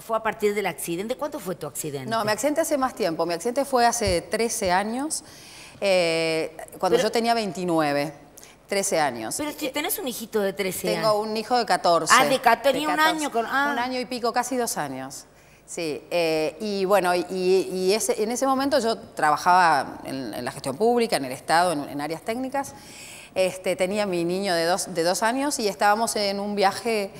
fue a partir del accidente. ¿Cuánto fue tu accidente? No, mi accidente hace más tiempo. Mi accidente fue hace 13 años, eh, cuando yo tenía 29. 13 años. Pero si tenés un hijito de 13 años. Tengo un hijo de 14. Ah, de 14, Tenía un año. Con, ah. Un año y pico, casi dos años. Sí, eh, y bueno, y, ese, en ese momento yo trabajaba en, la gestión pública, en el Estado, en, áreas técnicas. Este, tenía mi niño de de dos años y estábamos en un viaje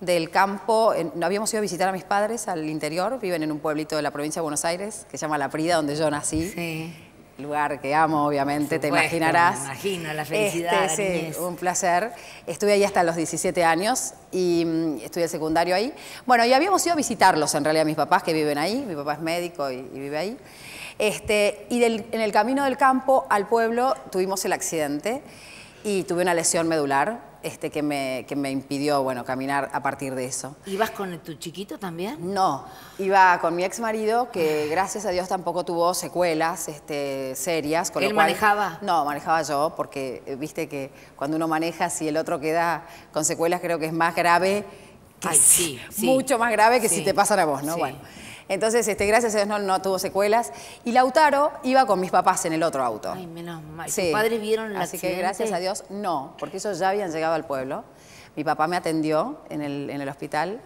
del campo. no habíamos ido a visitar a mis padres al interior, viven en un pueblito de la provincia de Buenos Aires que se llama La Prida, donde yo nací. Sí. Lugar que amo, obviamente, te imaginarás. Me imagino, la felicidad. Este, un placer. Estuve ahí hasta los 17 años y mm, estudié secundario ahí. Bueno, y habíamos ido a visitarlos, en realidad, a mis papás que viven ahí. Mi papá es médico y, vive ahí. Este, y en el camino del campo al pueblo tuvimos el accidente y tuve una lesión medular este, que, me, que me impidió bueno, caminar a partir de eso. ¿Ibas con tu chiquito también? No, iba con mi ex marido, que gracias a Dios tampoco tuvo secuelas este, serias. Con ¿Él lo manejaba? No, manejaba yo, porque eh, viste que cuando uno maneja, si el otro queda con secuelas, creo que es más grave. Que sí, mucho más grave que si te pasan a vos, ¿no? Bueno. Entonces, este, gracias a Dios no, no, tuvo secuelas. Y Lautaro iba con mis papás en el otro auto. Ay, menos mal. Sí. padres vieron la Así que gracias a Dios no, porque ellos ya habían llegado al pueblo. Mi papá me atendió en el, hospital.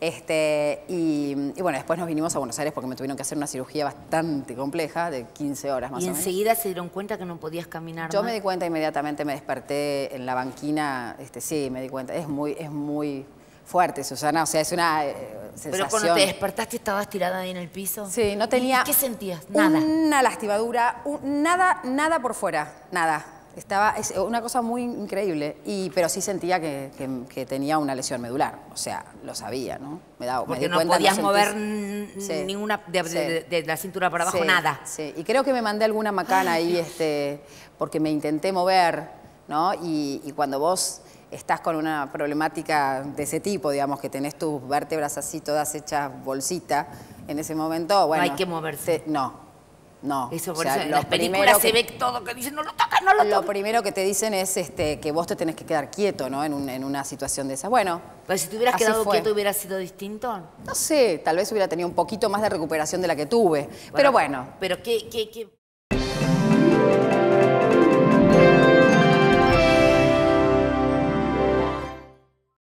Este, y, bueno, después nos vinimos a Buenos Aires porque me tuvieron que hacer una cirugía bastante compleja, de 15 horas más o menos. ¿Y enseguida se dieron cuenta que no podías caminar? Yo me di cuenta inmediatamente, me desperté en la banquina, este, sí, me di cuenta, es muy, es muy fuerte, Susana. O sea, es una sensación. Eh, pero cuando te despertaste estabas tirada ahí en el piso. Sí, no tenía. ¿Qué sentías? Nada. Una lastimadura, nada, nada por fuera, nada. Estaba es una cosa muy increíble, y, pero sí sentía que, tenía una lesión medular. O sea, lo sabía, ¿no? Me daba, Porque no podías mover ninguna de, la cintura para abajo, nada. Sí, y creo que me mandé alguna macana ahí, este, porque me intenté mover, ¿no? y cuando vos estás con una problemática de ese tipo, digamos, que tenés tus vértebras así todas hechas bolsita, en ese momento, bueno... No hay que moverse. no, no. Eso por eso en las películas se ve todo, que dicen, no lo toca, no lo Lo primero que te dicen es este, que vos te tenés que quedar quieto, ¿no? En, una situación de esa. Bueno, Pero si te hubieras quedado quieto, ¿hubiera sido distinto? No sé, tal vez hubiera tenido un poquito más de recuperación de la que tuve. pero bueno. Pero qué...